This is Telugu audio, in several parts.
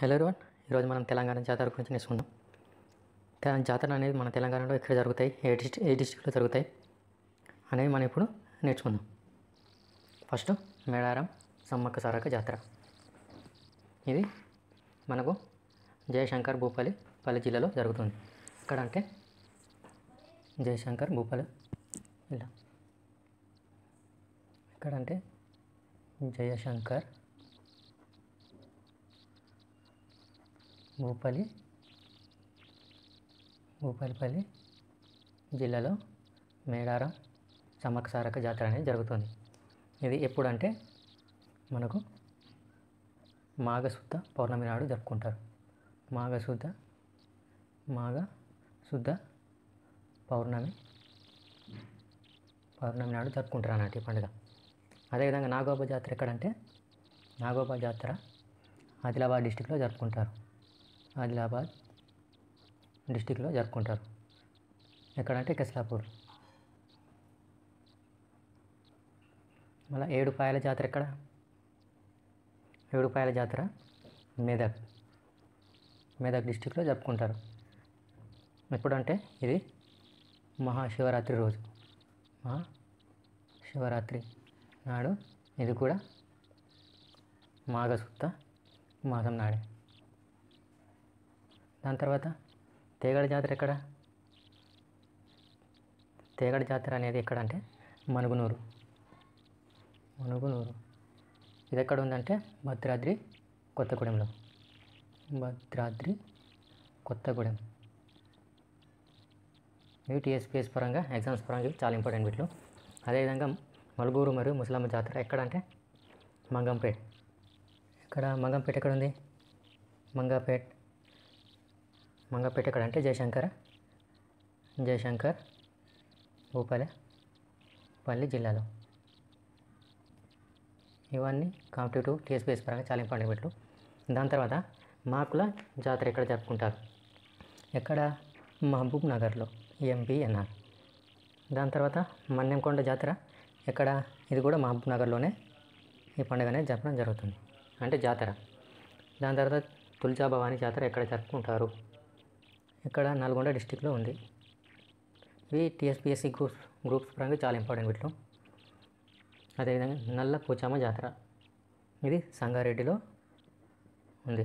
హలో రోన్ ఈరోజు మనం తెలంగాణ జాతర గురించి నేర్చుకుందాం జాతర అనేది మన తెలంగాణలో ఎక్కడ జరుగుతాయి ఏ డిస్ట్రిక్ ఏ డిస్టిక్లో జరుగుతాయి అనేది మనం ఇప్పుడు నేర్చుకుందాం ఫస్ట్ మేడారం సమ్మక్క సారక జాతర ఇది మనకు జయశంకర్ భూపాలి పల్లి జిల్లాలో జరుగుతుంది ఇక్కడ అంటే జయశంకర్ భూపాలి ఇలా ఇక్కడ అంటే జయశంకర్ భూపల్లి భూపాలిపల్లి జిల్లాలో మేడారం సమ్మక జాతర అనేది జరుగుతుంది ఇది ఎప్పుడంటే మనకు మాఘశుద్ధ పౌర్ణమి నాడు జరుపుకుంటారు మాఘశుద్ధ మాఘ శుద్ధ పౌర్ణమి పౌర్ణమి నాడు జరుపుకుంటారు అన్నట్టు పండుగ అదేవిధంగా నాగోబా జాతర ఎక్కడంటే నాగోబా జాతర ఆదిలాబాద్ డిస్టిక్లో జరుపుకుంటారు ఆదిలాబాద్ డిస్టిక్లో జరుపుకుంటారు ఎక్కడంటే కెస్లాపూర్ మళ్ళీ ఏడుపాయల జాతర ఎక్కడ ఏడుపాయల జాతర మెదక్ మెదక్ డిస్టిక్లో జరుపుకుంటారు ఎప్పుడంటే ఇది మహాశివరాత్రి రోజు మహా శివరాత్రి నాడు ఇది కూడా మాఘసుత్త మాసం నాడే దాని తర్వాత తేగడ జాతర ఎక్కడ తేగడ జాతర అనేది ఎక్కడ అంటే మనుగునూరు మనుగునూరు ఇది ఎక్కడ ఉందంటే భద్రాద్రి కొత్తగూడెంలో భద్రాద్రి కొత్తగూడెం ఇవి టీఎస్పీఎస్ పరంగా ఎగ్జామ్స్ పరంగా చాలా ఇంపార్టెంట్ వీటిలో అదేవిధంగా మలుగూరు మరియు ముసలమ్మ జాతర ఎక్కడ అంటే మంగంపేట్ ఇక్కడ మంగంపేట ఎక్కడ ఉంది మంగాపేట్ మంగపేట ఎక్కడ అంటే జయశంకర్ జయశంకర్ భూపాలె పల్లి జిల్లాలో ఇవన్నీ కాంపిటేటివ్ టీఎస్పీఎస్ పరంగా చాలా ఇంపార్టెంట్ పెట్టు దాని తర్వాత మార్కుల జాతర ఎక్కడ జరుపుకుంటారు ఎక్కడ మహబూబ్ నగర్లో ఎంపీఎన్ఆర్ దాని తర్వాత మన్నెంకొండ జాతర ఎక్కడ ఇది కూడా మహబూబ్ నగర్లోనే ఈ పండుగ అనేది జరపడం జరుగుతుంది అంటే జాతర దాని తర్వాత తులజాభవాని జాతర ఎక్కడ జరుపుకుంటారు ఇక్కడ నల్గొండ డిస్టిక్లో ఉంది ఇవి టీఎస్పిఎస్సి గ్రూప్స్ గ్రూప్స్ పరంగా చాలా ఇంపార్టెంట్ వీటిలో అదేవిధంగా నల్ల పోచామ జాతర ఇది సంగారెడ్డిలో ఉంది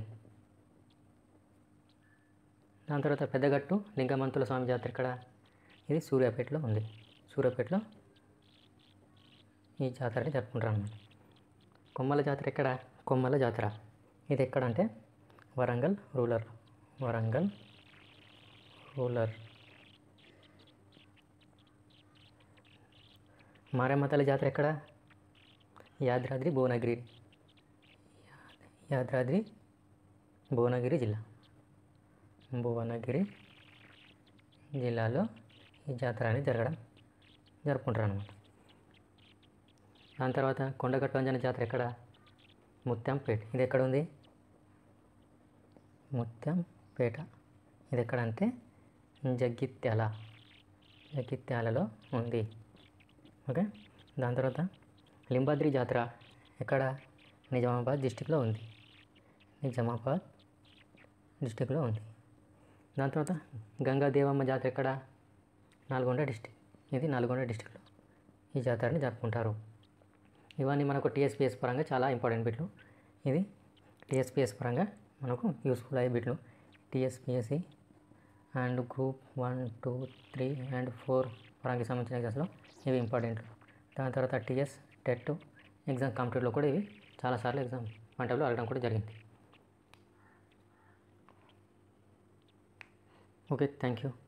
దాని తర్వాత పెద్దగట్టు లింగమంతుల స్వామి జాతర ఇక్కడ ఇది సూర్యాపేటలో ఉంది సూర్యాపేటలో ఈ జాతరని జరుపుకుంటారు అన్నమాట కొమ్మల జాతర ఎక్కడ కొమ్మల జాతర ఇది ఎక్కడంటే వరంగల్ రూరల్ వరంగల్ రోలర్ మారేమతల జాతర ఎక్కడ యాదాద్రి భువనగిరి యాదాద్రి భువనగిరి జిల్లా భువనగిరి జిల్లాలో ఈ జాతర అనేది జరగడం జరుపుకుంటారు అనమాట దాని తర్వాత అంజన జాతర ఎక్కడ ముత్యంపేట ఇది ఎక్కడ ఉంది ముత్యంపేట ఇది ఎక్కడ అంటే జగిత్యాల జగిత్యాలలో ఉంది ఓకే దాని తర్వాత లింబాద్రి జాతర ఎక్కడ నిజామాబాద్ డిస్టిక్లో ఉంది నిజామాబాద్ డిస్టిక్లో ఉంది దాని తర్వాత గంగా దేవమ్మ జాతర ఎక్కడ నల్గొండ డిస్టిక్ ఇది నల్గొండ డిస్టిక్లో ఈ జాతరని జరుపుకుంటారు ఇవన్నీ మనకు టీఎస్పిఎస్ పరంగా చాలా ఇంపార్టెంట్ బిట్లు ఇది టీఎస్పిఎస్ పరంగా మనకు యూస్ఫుల్ అయ్యే బిట్లు TSPSC and group one two three and four వరకు సంబంధించిన ఎగ్జామ్స్లో ఇవి ఇంపార్టెంట్ దాని తర్వాత టీఎస్ టెట్ ఎగ్జామ్ కంప్యూటర్లో కూడా ఇవి చాలాసార్లు ఎగ్జామ్ వన్ టైంలో అడగడం కూడా జరిగింది ఓకే థ్యాంక్ యూ